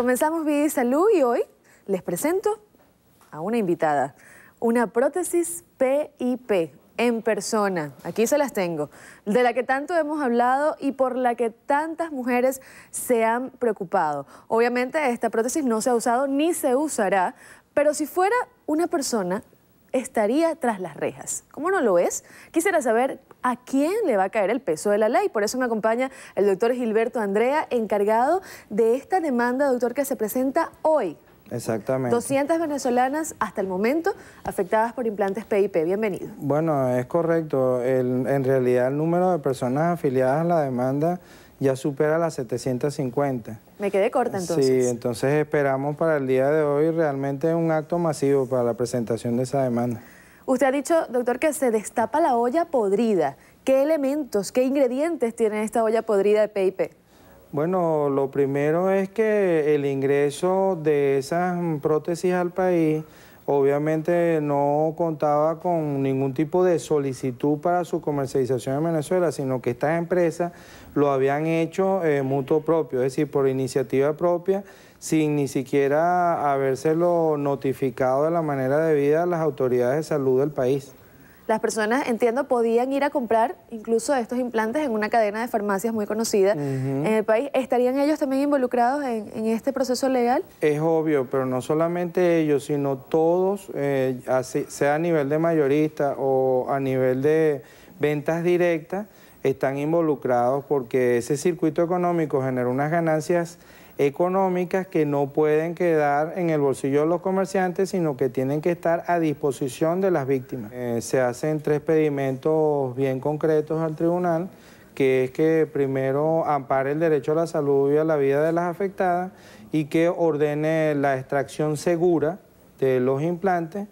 Comenzamos Vida Salud y hoy les presento a una invitada, una prótesis PIP en persona, aquí se las tengo, de la que tanto hemos hablado y por la que tantas mujeres se han preocupado. Obviamente esta prótesis no se ha usado ni se usará, pero si fuera una persona estaría tras las rejas. ¿Cómo no lo es? Quisiera saber ¿A quién le va a caer el peso de la ley? Por eso me acompaña el doctor Gilberto Andrea, encargado de esta demanda, doctor, que se presenta hoy. Exactamente. 200 venezolanas hasta el momento afectadas por implantes PIP. Bienvenido. Bueno, es correcto. en realidad el número de personas afiliadas a la demanda ya supera las 750. Me quedé corta entonces. Sí, entonces esperamos para el día de hoy realmente un acto masivo para la presentación de esa demanda. Usted ha dicho, doctor, que se destapa la olla podrida. ¿Qué elementos, qué ingredientes tiene esta olla podrida de PIP? Bueno, lo primero es que el ingreso de esas prótesis al país obviamente no contaba con ningún tipo de solicitud para su comercialización en Venezuela, sino que estas empresas lo habían hecho eh, mutuo propio, es decir, por iniciativa propia, sin ni siquiera habérselo notificado de la manera debida a las autoridades de salud del país las personas, entiendo, podían ir a comprar incluso estos implantes en una cadena de farmacias muy conocida en el país. ¿Estarían ellos también involucrados en, este proceso legal? Es obvio, pero no solamente ellos, sino todos, eh, sea a nivel de mayorista o a nivel de ventas directas, están involucrados porque ese circuito económico genera unas ganancias económicas que no pueden quedar en el bolsillo de los comerciantes, sino que tienen que estar a disposición de las víctimas. Eh, se hacen tres pedimentos bien concretos al tribunal, que es que primero ampare el derecho a la salud y a la vida de las afectadas y que ordene la extracción segura de los implantes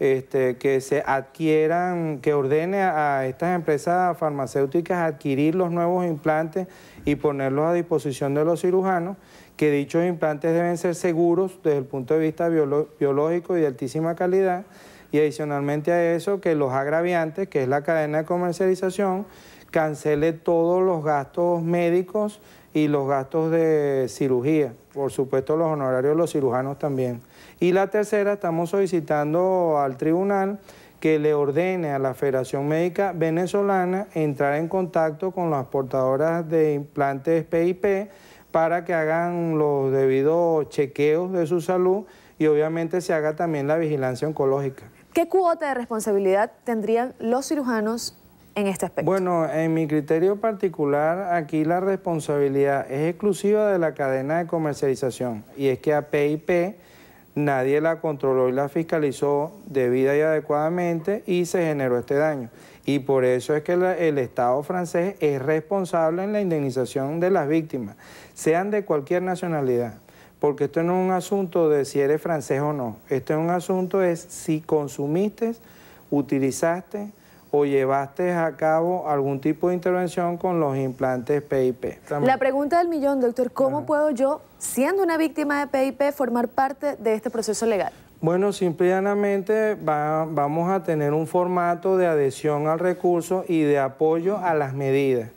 este, que se adquieran, que ordene a estas empresas farmacéuticas adquirir los nuevos implantes y ponerlos a disposición de los cirujanos, que dichos implantes deben ser seguros desde el punto de vista biológico y de altísima calidad, y adicionalmente a eso que los agraviantes, que es la cadena de comercialización, cancele todos los gastos médicos y los gastos de cirugía, por supuesto los honorarios de los cirujanos también. Y la tercera, estamos solicitando al tribunal que le ordene a la Federación Médica Venezolana entrar en contacto con las portadoras de implantes PIP para que hagan los debidos chequeos de su salud y obviamente se haga también la vigilancia oncológica. ¿Qué cuota de responsabilidad tendrían los cirujanos en este aspecto? Bueno, en mi criterio particular, aquí la responsabilidad es exclusiva de la cadena de comercialización y es que a PIP nadie la controló y la fiscalizó debida y adecuadamente y se generó este daño. Y por eso es que el, Estado francés es responsable en la indemnización de las víctimas, sean de cualquier nacionalidad. Porque esto no es un asunto de si eres francés o no. Esto es un asunto es si consumiste, utilizaste, o llevaste a cabo algún tipo de intervención con los implantes PIP. La pregunta del millón, doctor, ¿cómo puedo yo, siendo una víctima de PIP, formar parte de este proceso legal? Bueno, simple vamos a tener un formato de adhesión al recurso y de apoyo a las medidas,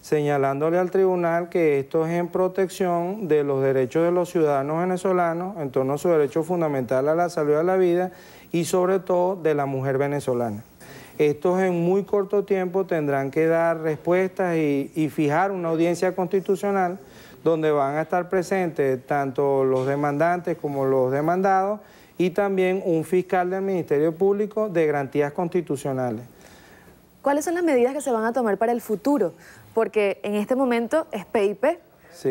señalándole al tribunal que esto es en protección de los derechos de los ciudadanos venezolanos en torno a su derecho fundamental a la salud y a la vida y sobre todo de la mujer venezolana. Estos en muy corto tiempo tendrán que dar respuestas y, fijar una audiencia constitucional donde van a estar presentes tanto los demandantes como los demandados y también un fiscal del Ministerio Público de garantías constitucionales. ¿Cuáles son las medidas que se van a tomar para el futuro? Porque en este momento es PIP,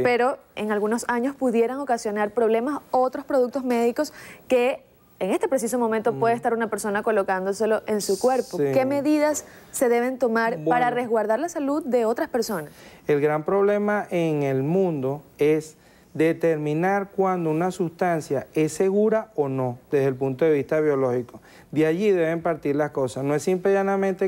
pero en algunos años pudieran ocasionar problemas otros productos médicos que en este preciso momento puede mm. estar una persona colocándoselo en su cuerpo. ¿Qué medidas se deben tomar para resguardar la salud de otras personas? El gran problema en el mundo es determinar cuando una sustancia es segura o no desde el punto de vista biológico. De allí deben partir las cosas. No es simple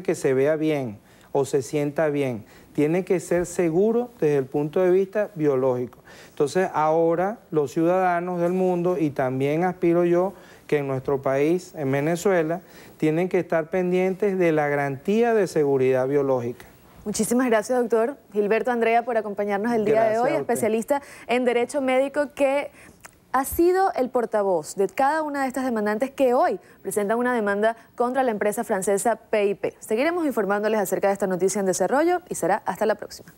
que se vea bien o se sienta bien. Tiene que ser seguro desde el punto de vista biológico. Entonces ahora los ciudadanos del mundo, y también aspiro yo, que en nuestro país, en Venezuela, tienen que estar pendientes de la garantía de seguridad biológica. Muchísimas gracias, doctor Gilberto Andrea, por acompañarnos el día de hoy, especialista en Derecho Médico que ha sido el portavoz de cada una de estas demandantes que hoy presentan una demanda contra la empresa francesa PIP. Seguiremos informándoles acerca de esta noticia en desarrollo y será hasta la próxima.